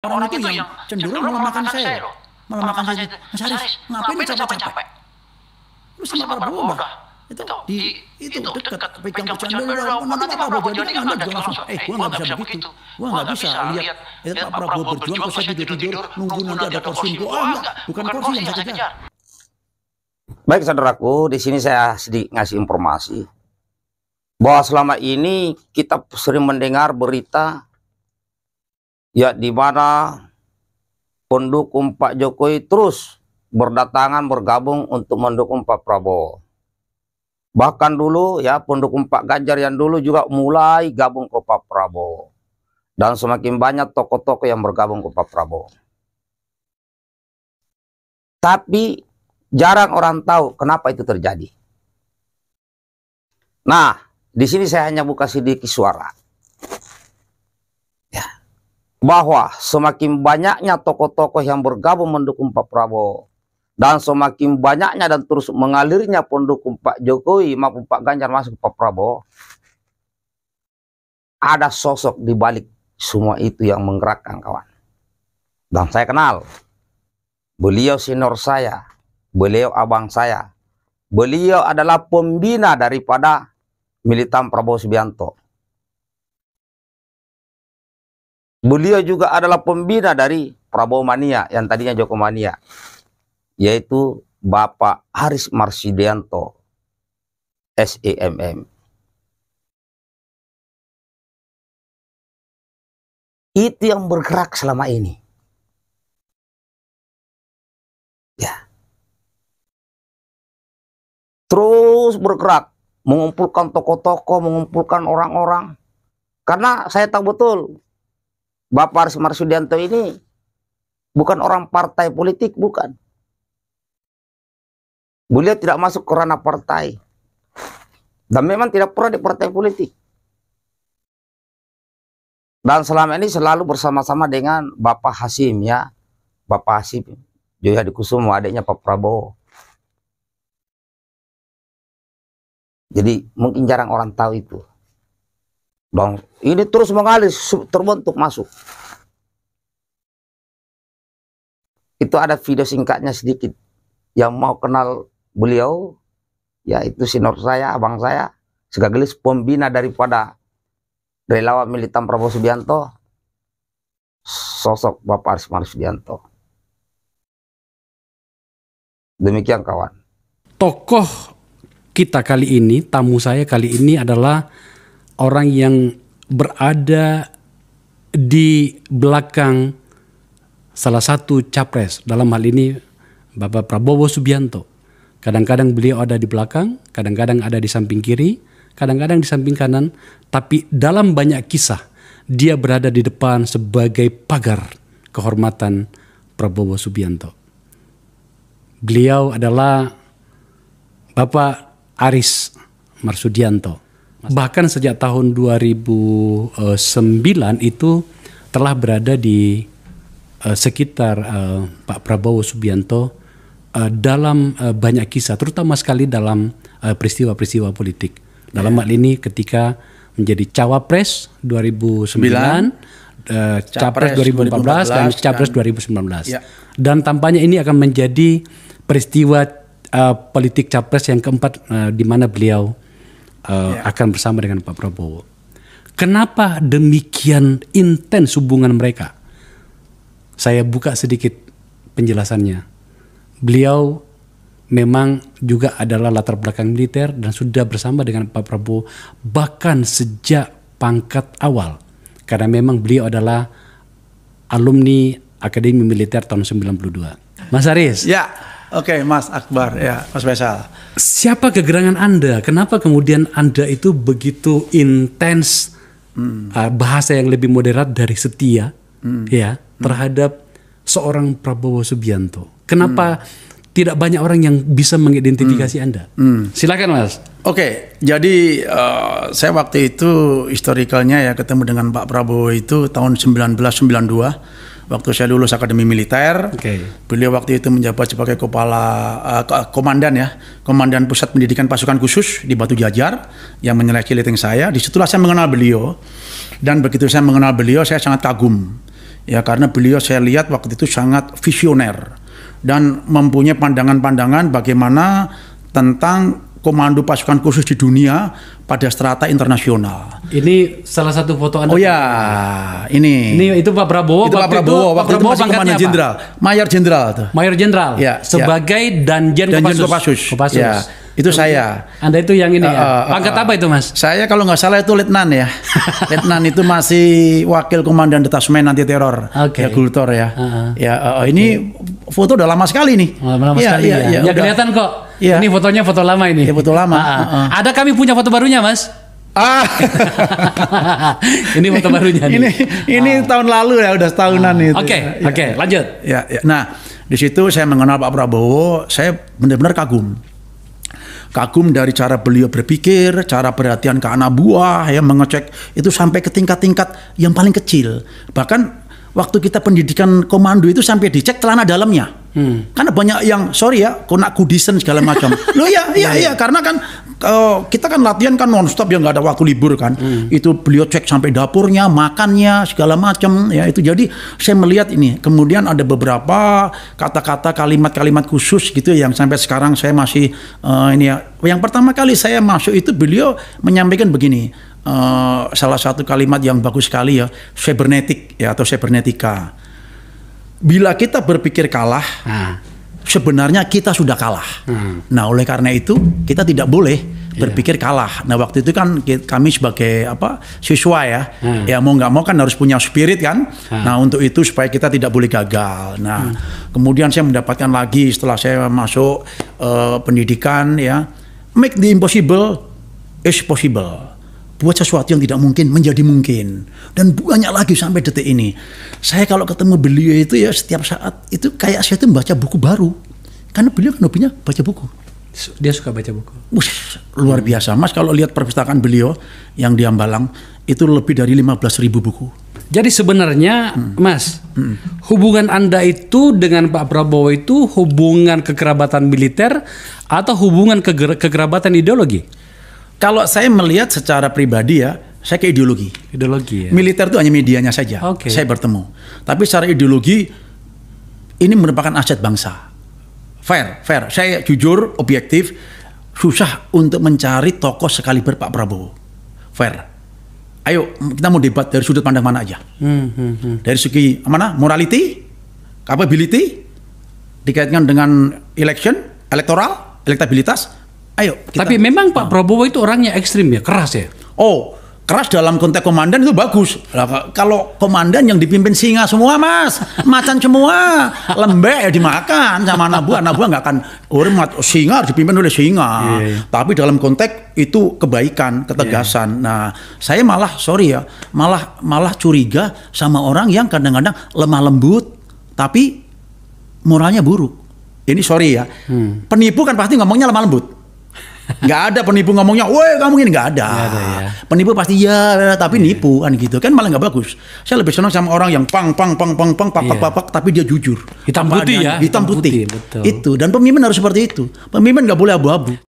orang, orang itu, yang, yang cenderung melemahkan saya, loh. Melemahkan saya. Mas Haris, ngapain capek-capek? Lu sama Prabowo mah. Itu, di, itu, itu dekat, pegang dulu. nanti Pak Prabowo jadi kan Anda langsung, eh, eh gua nggak bisa begitu, gua nggak bisa lihat, ya Pak Prabowo berjuang, terus saya tidur-tidur, nunggu nanti ada korsinku, oh enggak, bukan korsi yang saya kejar. Baik saudaraku, di sini saya sedikit ngasih informasi bahwa selama ini kita sering mendengar berita ya di mana pendukung Pak Jokowi terus berdatangan bergabung untuk mendukung Pak Prabowo. Bahkan dulu ya pendukung Pak Ganjar yang dulu juga mulai gabung ke Pak Prabowo. Dan semakin banyak tokoh-tokoh yang bergabung ke Pak Prabowo. Tapi jarang orang tahu kenapa itu terjadi. Nah, di sini saya hanya buka sedikit suara bahwa semakin banyaknya tokoh-tokoh yang bergabung mendukung Pak Prabowo dan semakin banyaknya dan terus mengalirnya pendukung Pak Jokowi maupun Pak Ganjar masuk Pak Prabowo ada sosok di balik semua itu yang menggerakkan kawan dan saya kenal beliau senior saya beliau abang saya beliau adalah pembina daripada militan Prabowo Subianto Beliau juga adalah pembina dari Prabowo Mania yang tadinya Joko Mania, yaitu Bapak Haris Marsidianto, SEMM. Itu yang bergerak selama ini. Ya. Terus bergerak, mengumpulkan tokoh-tokoh, mengumpulkan orang-orang. Karena saya tahu betul Bapak Sudianto ini bukan orang partai politik, bukan. Beliau tidak masuk ke ranah partai. Dan memang tidak pernah di partai politik. Dan selama ini selalu bersama-sama dengan Bapak Hasim ya. Bapak Hasim, Joya Dikusumo, adiknya Pak Prabowo. Jadi mungkin jarang orang tahu itu. Bang, ini terus mengalir, terbentuk masuk. Itu ada video singkatnya sedikit. Yang mau kenal beliau, yaitu sinor saya, abang saya, segagelis pembina daripada relawan militan Prabowo Subianto, sosok Bapak Arismar Subianto. Demikian kawan. Tokoh kita kali ini, tamu saya kali ini adalah orang yang berada di belakang salah satu capres dalam hal ini Bapak Prabowo Subianto. Kadang-kadang beliau ada di belakang, kadang-kadang ada di samping kiri, kadang-kadang di samping kanan, tapi dalam banyak kisah dia berada di depan sebagai pagar kehormatan Prabowo Subianto. Beliau adalah Bapak Aris Marsudianto Mas. Bahkan sejak tahun 2009 itu telah berada di uh, sekitar uh, Pak Prabowo Subianto uh, dalam uh, banyak kisah, terutama sekali dalam peristiwa-peristiwa uh, politik. Dalam yeah. hal ini ketika menjadi cawapres 2009, uh, capres 2014 2014 dan capres 2019. Kan. Yeah. Dan tampaknya ini akan menjadi peristiwa uh, politik capres yang keempat uh, di mana beliau uh, eh, yeah. akan bersama dengan Pak Prabowo. Kenapa demikian intens hubungan mereka? Saya buka sedikit penjelasannya. Beliau memang juga adalah latar belakang militer dan sudah bersama dengan Pak Prabowo bahkan sejak pangkat awal. Karena memang beliau adalah alumni Akademi Militer tahun 92. Mas Aris. Ya. Oke, okay, Mas Akbar ya, Mas Besal. Siapa kegerangan Anda? Kenapa kemudian Anda itu begitu intens hmm. uh, bahasa yang lebih moderat dari setia hmm. ya hmm. terhadap seorang Prabowo Subianto? Kenapa hmm. tidak banyak orang yang bisa mengidentifikasi hmm. Anda? Hmm. Silakan, Mas. Oke, okay, jadi uh, saya waktu itu historikalnya ya ketemu dengan Pak Prabowo itu tahun 1992 waktu saya lulus akademi militer. Okay. Beliau waktu itu menjabat sebagai kepala uh, komandan ya, komandan pusat pendidikan pasukan khusus di Batu Jajar yang menyeleksi leting saya. Disitulah saya mengenal beliau dan begitu saya mengenal beliau saya sangat kagum ya karena beliau saya lihat waktu itu sangat visioner dan mempunyai pandangan-pandangan bagaimana tentang komando pasukan khusus di dunia pada strata internasional. Ini salah satu foto Anda. Oh ya, ini. Ini itu Pak Prabowo. Itu Pak Prabowo. Itu, waktu Pak Prabowo itu masih komandan jenderal, mayor jenderal tuh. Mayor jenderal. Ya, ya. sebagai ya. danjen Kopassus. Kopassus. Kopassus. Ya, itu saya. Anda itu yang ini uh, ya. Pangkat uh, uh, uh apa itu, Mas? Saya kalau nggak salah itu letnan ya. letnan itu masih wakil komandan detasmen anti teror. Okay. Ya Gultor ya. Uh -huh. Ya, uh, uh ini foto udah lama sekali nih. Lama, -lama iya, iya, ya, sekali iya, ya. Ya, ya, ya kelihatan kok Iya. Ini fotonya foto lama ini. Ya, foto lama. Ha, uh ah. ah, ah. Ada kami punya foto barunya, Mas. Ah. ini foto barunya nih. Ini ini tahun lalu ya udah setahunan ah. itu. Oke, okay, ya. oke, okay, lanjut. Ya, ya. Nah, di situ saya mengenal Pak Prabowo, saya benar-benar kagum. Kagum dari cara beliau berpikir, cara perhatian ke anak buah, ya mengecek itu sampai ke tingkat-tingkat yang paling kecil. Bahkan waktu kita pendidikan komando itu sampai dicek celana dalamnya. Hmm. Karena banyak yang sorry ya, kena kudisen segala macam. Lo ya, iya iya, iya, iya, karena kan uh, kita kan latihan kan nonstop yang nggak ada waktu libur kan. Hmm. Itu beliau cek sampai dapurnya, makannya segala macam ya itu. Jadi saya melihat ini. Kemudian ada beberapa kata-kata kalimat-kalimat khusus gitu yang sampai sekarang saya masih uh, ini ya. Yang pertama kali saya masuk itu beliau menyampaikan begini. Uh, salah satu kalimat yang bagus sekali ya, cybernetik ya atau cybernetika bila kita berpikir kalah, nah. sebenarnya kita sudah kalah. Hmm. Nah, oleh karena itu kita tidak boleh iya. berpikir yeah. kalah. Nah waktu itu kan kami sebagai apa siswa ya, hmm. ya mau nggak mau kan harus punya spirit kan. Hmm. Nah untuk itu supaya kita tidak boleh gagal. Nah hmm. kemudian saya mendapatkan lagi setelah saya masuk uh, pendidikan ya, make the impossible is possible buat sesuatu yang tidak mungkin menjadi mungkin dan banyak lagi sampai detik ini saya kalau ketemu beliau itu ya setiap saat itu kayak saya itu membaca buku baru karena beliau kan hobinya baca buku dia suka baca buku Ush, luar biasa mas kalau lihat perpustakaan beliau yang di Ambalang itu lebih dari 15 ribu buku jadi sebenarnya hmm. mas hmm. hubungan anda itu dengan Pak Prabowo itu hubungan kekerabatan militer atau hubungan ke kekerabatan ideologi kalau saya melihat secara pribadi ya, saya ke ideologi. Ideologi ya. Militer itu hanya medianya saja. Okay. Saya bertemu. Tapi secara ideologi ini merupakan aset bangsa. Fair, fair. Saya jujur, objektif, susah untuk mencari tokoh sekaliber Pak Prabowo. Fair. Ayo kita mau debat dari sudut pandang mana aja. Hmm, hmm, hmm. Dari segi mana? Morality, capability, dikaitkan dengan election, electoral, elektabilitas, Ayo. Kita. Tapi memang Pak nah. Prabowo itu orangnya ekstrim ya, keras ya. Oh, keras dalam konteks komandan itu bagus. kalau komandan yang dipimpin singa semua mas, macan semua, lembek ya dimakan sama anak buah. Anak buah nggak akan hormat. Oh, singa dipimpin oleh singa. Yeah. Iya. Tapi dalam konteks itu kebaikan, ketegasan. Yeah. Nah, saya malah sorry ya, malah malah curiga sama orang yang kadang-kadang lemah lembut, tapi moralnya buruk. Ini sorry ya, hmm. penipu kan pasti ngomongnya lemah lembut nggak ada penipu ngomongnya, woi kamu ini nggak ada. Gak ada ya. Penipu pasti ya, tapi yeah. nipu kan gitu kan malah nggak bagus. Saya lebih senang sama orang yang pang pang pang pang pang pak yeah. pak tapi dia jujur. Hitam putih ya. Hitam putih. putih Itu dan pemimpin harus seperti itu. Pemimpin nggak boleh abu-abu.